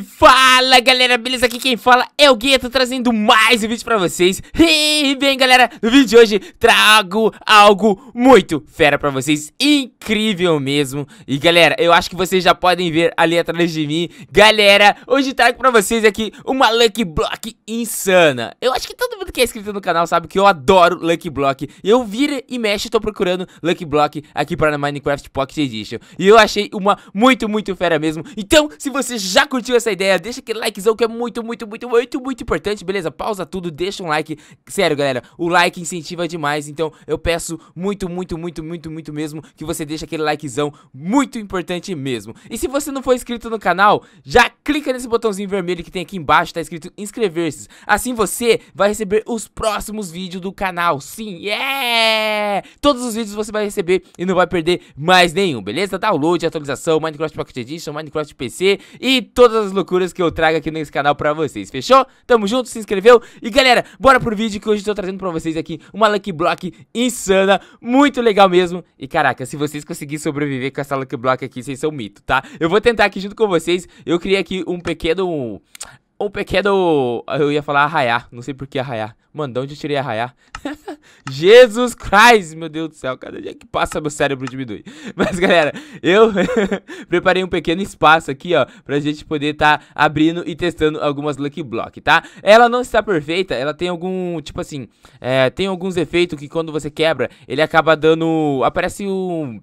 fuck! Fala galera, beleza? Aqui quem fala é o Guia, tô trazendo mais um vídeo pra vocês E bem galera, no vídeo de hoje trago algo muito fera pra vocês Incrível mesmo E galera, eu acho que vocês já podem ver ali atrás de mim Galera, hoje trago pra vocês aqui uma Lucky Block insana Eu acho que todo mundo que é inscrito no canal sabe que eu adoro Lucky Block E eu vira e mexe, tô procurando Lucky Block aqui para Minecraft Pocket Edition E eu achei uma muito, muito fera mesmo Então, se você já curtiu essa ideia, deixa aquele likezão que é muito, muito, muito, muito, muito importante, beleza? Pausa tudo, deixa um like. Sério, galera, o like incentiva demais, então eu peço muito, muito, muito, muito, muito mesmo que você deixe aquele likezão muito importante mesmo. E se você não for inscrito no canal, já clica nesse botãozinho vermelho que tem aqui embaixo, tá escrito inscrever-se. Assim você vai receber os próximos vídeos do canal, sim, yeah! Todos os vídeos você vai receber e não vai perder mais nenhum, beleza? Download, atualização, Minecraft Pocket Edition, Minecraft PC e todas as loucuras que eu trago aqui nesse canal pra vocês, fechou? Tamo junto, se inscreveu? E galera, bora pro vídeo que hoje eu tô trazendo pra vocês aqui uma Lucky Block insana, muito legal mesmo. E caraca, se vocês conseguirem sobreviver com essa Lucky Block aqui, vocês são mito, tá? Eu vou tentar aqui junto com vocês, eu criei aqui um pequeno um pequeno. Eu ia falar arraiar, não sei por que arraiar. Mano, de onde eu tirei arraiar? Jesus Christ, meu Deus do céu, cada dia que passa meu cérebro diminui. Mas galera, eu preparei um pequeno espaço aqui, ó, pra gente poder tá abrindo e testando algumas Lucky Block, tá? Ela não está perfeita, ela tem algum, tipo assim, é, tem alguns efeitos que quando você quebra, ele acaba dando, aparece um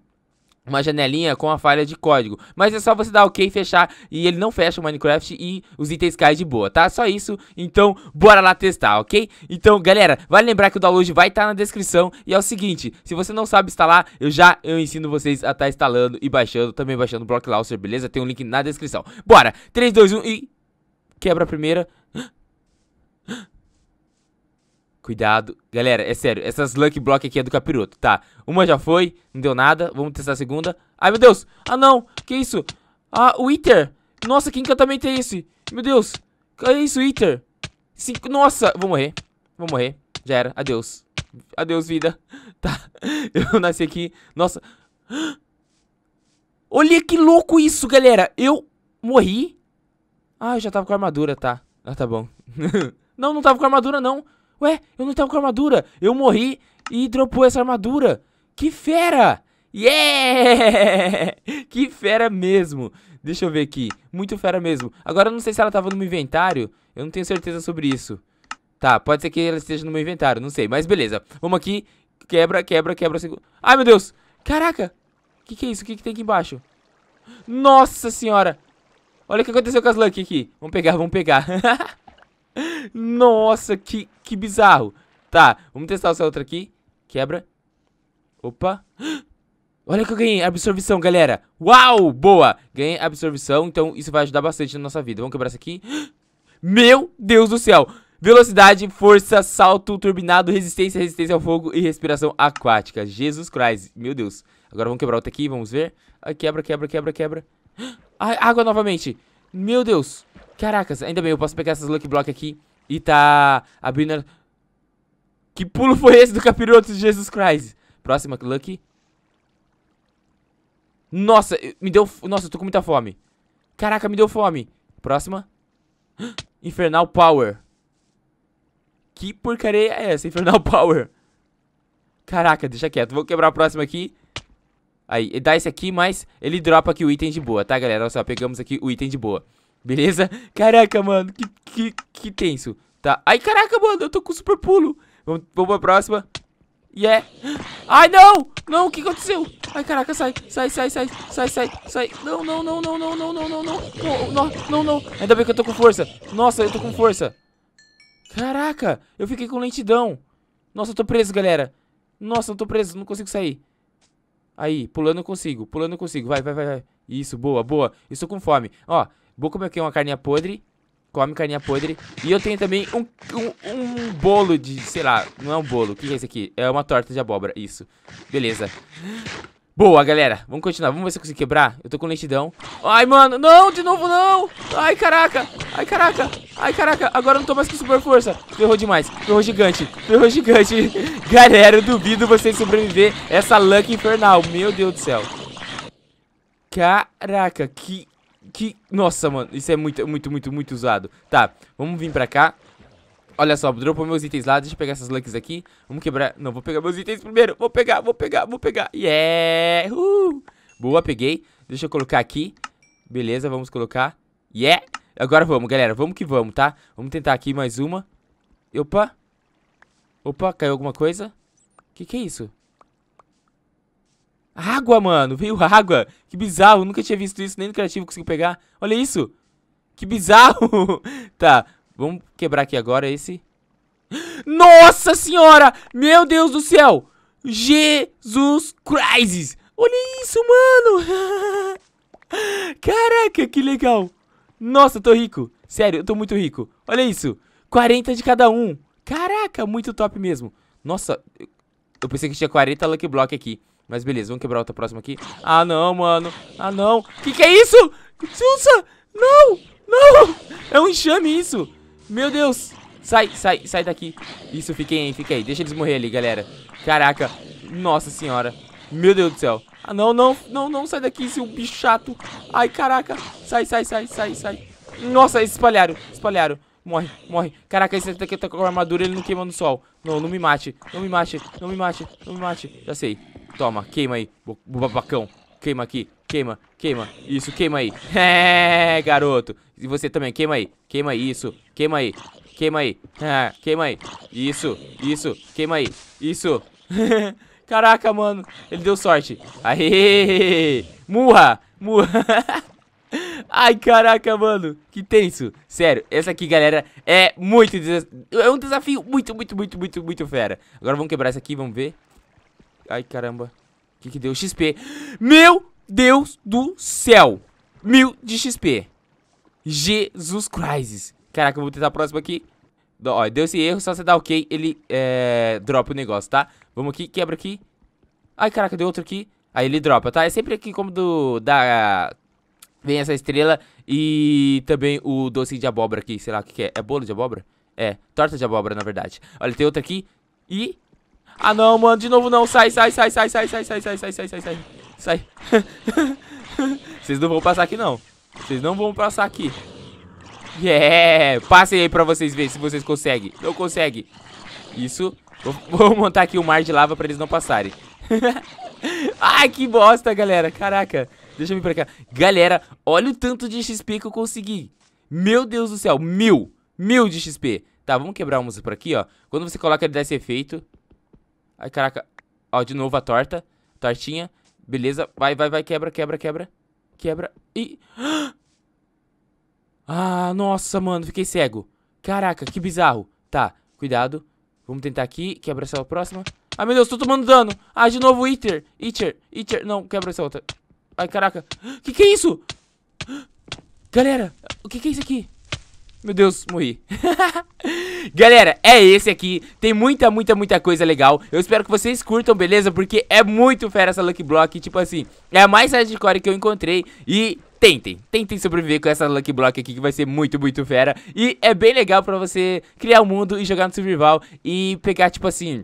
uma janelinha com a falha de código. Mas é só você dar OK, e fechar e ele não fecha o Minecraft e os itens caem de boa, tá? Só isso. Então, bora lá testar, ok? Então, galera, vale lembrar que o download vai estar tá na descrição e é o seguinte, se você não sabe instalar, eu já eu ensino vocês a estar tá instalando e baixando, também baixando o Block Launcher, beleza? Tem um link na descrição. Bora! 3, 2, 1 e... Quebra a primeira... Cuidado. Galera, é sério. Essas Lucky Block aqui é do capiroto. Tá. Uma já foi. Não deu nada. Vamos testar a segunda. Ai, meu Deus. Ah, não. Que isso? Ah, o Iter. Nossa, que encantamento é esse? Meu Deus. Que isso, Iter? Cinco... Nossa. Vou morrer. Vou morrer. Já era. Adeus. Adeus, vida. Tá. Eu nasci aqui. Nossa. Olha que louco isso, galera. Eu morri. Ah, eu já tava com a armadura, tá. Ah, tá bom. não, não tava com a armadura, não. Ué, eu não tava com armadura. Eu morri e dropou essa armadura. Que fera! Yeah! que fera mesmo. Deixa eu ver aqui. Muito fera mesmo. Agora eu não sei se ela tava no meu inventário. Eu não tenho certeza sobre isso. Tá, pode ser que ela esteja no meu inventário. Não sei, mas beleza. Vamos aqui. Quebra, quebra, quebra. Ai, meu Deus. Caraca. O que, que é isso? O que, que tem aqui embaixo? Nossa senhora. Olha o que aconteceu com as Lucky aqui. Vamos pegar, vamos pegar. Nossa, que, que bizarro. Tá, vamos testar essa outra aqui. Quebra. Opa. Olha que eu ganhei, absorvição, galera. Uau, boa. Ganhei absorvição, então isso vai ajudar bastante na nossa vida. Vamos quebrar essa aqui. Meu Deus do céu. Velocidade, força, salto, turbinado, resistência, resistência ao fogo e respiração aquática. Jesus Christ, meu Deus. Agora vamos quebrar outra aqui, vamos ver. quebra, quebra, quebra, quebra. água novamente. Meu Deus. Caracas, ainda bem, eu posso pegar essas Lucky Block aqui e tá abrindo... A... Que pulo foi esse do capiroto de Jesus Christ? Próxima, Lucky. Nossa, me deu... Nossa, eu tô com muita fome. Caraca, me deu fome. Próxima. Infernal Power. Que porcaria é essa? Infernal Power. Caraca, deixa quieto. Vou quebrar a próxima aqui. Aí, dá esse aqui, mas ele dropa aqui o item de boa, tá, galera? Olha só, pegamos aqui o item de boa. Beleza? Caraca, mano, que, que, que tenso. Tá. Ai, caraca, mano, eu tô com super pulo. Vamos, vamos pra próxima. E yeah. é... Ai, não! Não, o que aconteceu? Ai, caraca, sai, sai, sai, sai, sai, sai, sai. Não, não, não, não, não, não, não, não, não, não, não, não. Ainda bem que eu tô com força. Nossa, eu tô com força. Caraca, eu fiquei com lentidão. Nossa, eu tô preso, galera. Nossa, eu tô preso, não consigo sair. Aí, pulando eu consigo, pulando eu consigo. Vai, vai, vai, vai. Isso, boa, boa. Estou com fome. Ó, Vou comer aqui uma carninha podre. Come carninha podre. E eu tenho também um, um, um bolo de, sei lá, não é um bolo. O que é isso aqui? É uma torta de abóbora, isso. Beleza. Boa, galera. Vamos continuar. Vamos ver se eu consigo quebrar. Eu tô com lentidão. Ai, mano. Não, de novo não. Ai, caraca. Ai, caraca. Ai, caraca. Agora eu não tô mais com super força. Ferrou demais. Ferrou gigante. Ferrou gigante. galera, eu duvido você sobreviver essa luck infernal. Meu Deus do céu. Caraca, que que... Nossa, mano, isso é muito, muito, muito, muito usado. Tá, vamos vir pra cá. Olha só, dropou meus itens lá, deixa eu pegar essas lucks aqui. Vamos quebrar... Não, vou pegar meus itens primeiro. Vou pegar, vou pegar, vou pegar. Yeah! Uh! Boa, peguei. Deixa eu colocar aqui. Beleza, vamos colocar. Yeah! Agora vamos, galera. Vamos que vamos, tá? Vamos tentar aqui mais uma. Opa! Opa, caiu alguma coisa? Que que é isso? Água, mano. Veio água. Que bizarro. Nunca tinha visto isso. Nem no criativo consegui pegar. Olha isso. Que bizarro. tá. Vamos quebrar aqui agora esse. Nossa senhora. Meu Deus do céu. Jesus Christ. Olha isso, mano. Caraca, que legal. Nossa, eu tô rico. Sério, eu tô muito rico. Olha isso. 40 de cada um. Caraca, muito top mesmo. Nossa, eu pensei que tinha 40 Lucky Block aqui. Mas beleza, vamos quebrar outra próxima aqui. Ah, não, mano. Ah, não. Que que é isso? Sussa! Não! Não! É um enxame isso! Meu Deus! Sai, sai, sai daqui. Isso, fiquei aí, fiquei aí. Deixa eles morrer ali, galera. Caraca. Nossa senhora. Meu Deus do céu. Ah, não, não, não, não, sai daqui, seu bicho chato. Ai, caraca. Sai, sai, sai, sai, sai. Nossa, eles espalharam, espalharam. Morre, morre. Caraca, esse daqui tá com a armadura, ele não queima no sol. Não, não me mate, não me mate, não me mate, não me mate. Já sei. Toma, queima aí, babacão. Queima aqui, queima, queima. Isso, queima aí. É, garoto. E você também, queima aí. Queima aí, isso. Queima aí, queima aí. É, queima aí. Isso, isso, queima aí. Isso. Caraca, mano. Ele deu sorte. Aê! Murra! Murra! Ai, caraca, mano. Que tenso. Sério, essa aqui, galera, é muito... É um desafio muito, muito, muito, muito, muito fera. Agora vamos quebrar essa aqui, vamos ver. Ai, caramba. O que que deu? XP. Meu Deus do céu. Mil de XP. Jesus Christ. Caraca, eu vou tentar a próxima aqui. Ó, deu esse erro, só você dar ok, ele é, dropa o negócio, tá? Vamos aqui, quebra aqui. Ai, caraca, deu outro aqui. Aí ele dropa, tá? É sempre aqui como do... Da... Vem essa estrela e também o doce de abóbora aqui, sei lá o que, que é. É bolo de abóbora? É, torta de abóbora, na verdade. Olha, tem outro aqui e ah não, mano, de novo não. Sai, sai, sai, sai, sai, sai, sai, sai, sai, sai, sai, sai. Sai. Vocês não vão passar aqui não. Vocês não vão passar aqui. Yeah! Passem aí pra vocês verem se vocês conseguem. Não consegue. Isso. Vou, montar aqui o um mar de lava pra eles não passarem. Ai, que bosta, galera. Caraca. Deixa eu vir pra cá. Galera, olha o tanto de XP que eu consegui. Meu Deus do céu. Mil. Mil de XP. Tá, vamos quebrar música por aqui, ó. Quando você coloca ele dá esse efeito, Ai, caraca. Ó, de novo a torta. Tortinha. Beleza. Vai, vai, vai. Quebra, quebra, quebra. Quebra. E... Ah, nossa, mano. Fiquei cego. Caraca, que bizarro. Tá, cuidado. Vamos tentar aqui. Quebra essa próxima. Ai, meu Deus. Tô tomando dano. Ah, de novo o Eater. Eater. Eater. Não, quebra essa outra. Ai, caraca. Que que é isso? Galera, o que que é isso aqui? Meu Deus, morri. Galera, é esse aqui. Tem muita, muita, muita coisa legal. Eu espero que vocês curtam, beleza? Porque é muito fera essa Lucky Block. Tipo assim, é a mais hardcore que eu encontrei. E tentem, tentem sobreviver com essa Lucky Block aqui que vai ser muito, muito fera. E é bem legal pra você criar o um mundo e jogar no survival e pegar, tipo assim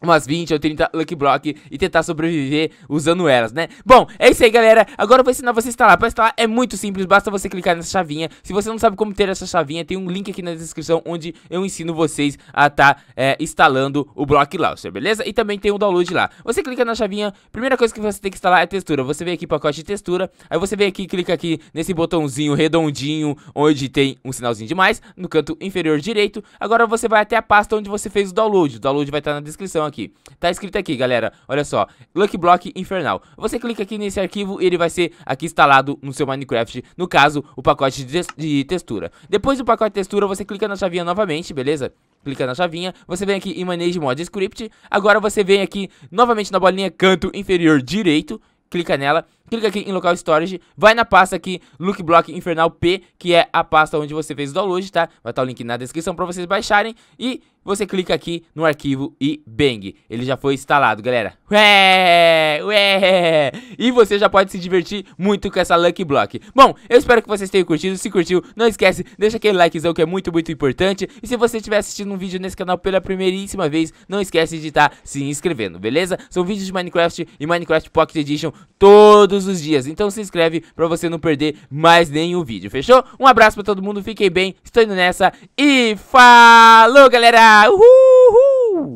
umas 20 ou 30 Lucky Block e tentar sobreviver usando elas, né? Bom, é isso aí, galera. Agora eu vou ensinar você a instalar. Para instalar é muito simples, basta você clicar nessa chavinha. Se você não sabe como ter essa chavinha, tem um link aqui na descrição onde eu ensino vocês a tá é, instalando o Block Launcher, beleza? E também tem o download lá. Você clica na chavinha, primeira coisa que você tem que instalar é textura. Você vem aqui pacote de textura, aí você vem aqui e clica aqui nesse botãozinho redondinho onde tem um sinalzinho de mais no canto inferior direito. Agora você vai até a pasta onde você fez o download. O download vai estar tá na descrição aqui. Tá escrito aqui, galera, olha só, Lucky Block Infernal. Você clica aqui nesse arquivo e ele vai ser aqui instalado no seu Minecraft, no caso, o pacote de, de textura. Depois do pacote de textura, você clica na chavinha novamente, beleza? clica na chavinha, você vem aqui em Manage Mod Script, agora você vem aqui novamente na bolinha canto inferior direito, clica nela clica aqui em local storage, vai na pasta aqui Look Infernal P, que é a pasta onde você fez o download, tá? Vai estar o link na descrição para vocês baixarem e você clica aqui no arquivo e bang, ele já foi instalado, galera. Ué, ué. E você já pode se divertir muito com essa Lucky Block. Bom, eu espero que vocês tenham curtido. Se curtiu, não esquece, deixa aquele likezão que é muito, muito importante. E se você estiver assistindo um vídeo nesse canal pela primeiríssima vez, não esquece de estar tá se inscrevendo, beleza? São vídeos de Minecraft e Minecraft Pocket Edition todos todos os dias. Então se inscreve pra você não perder mais nenhum vídeo, fechou? Um abraço pra todo mundo, fiquem bem, estou indo nessa e falou, galera! Uhul!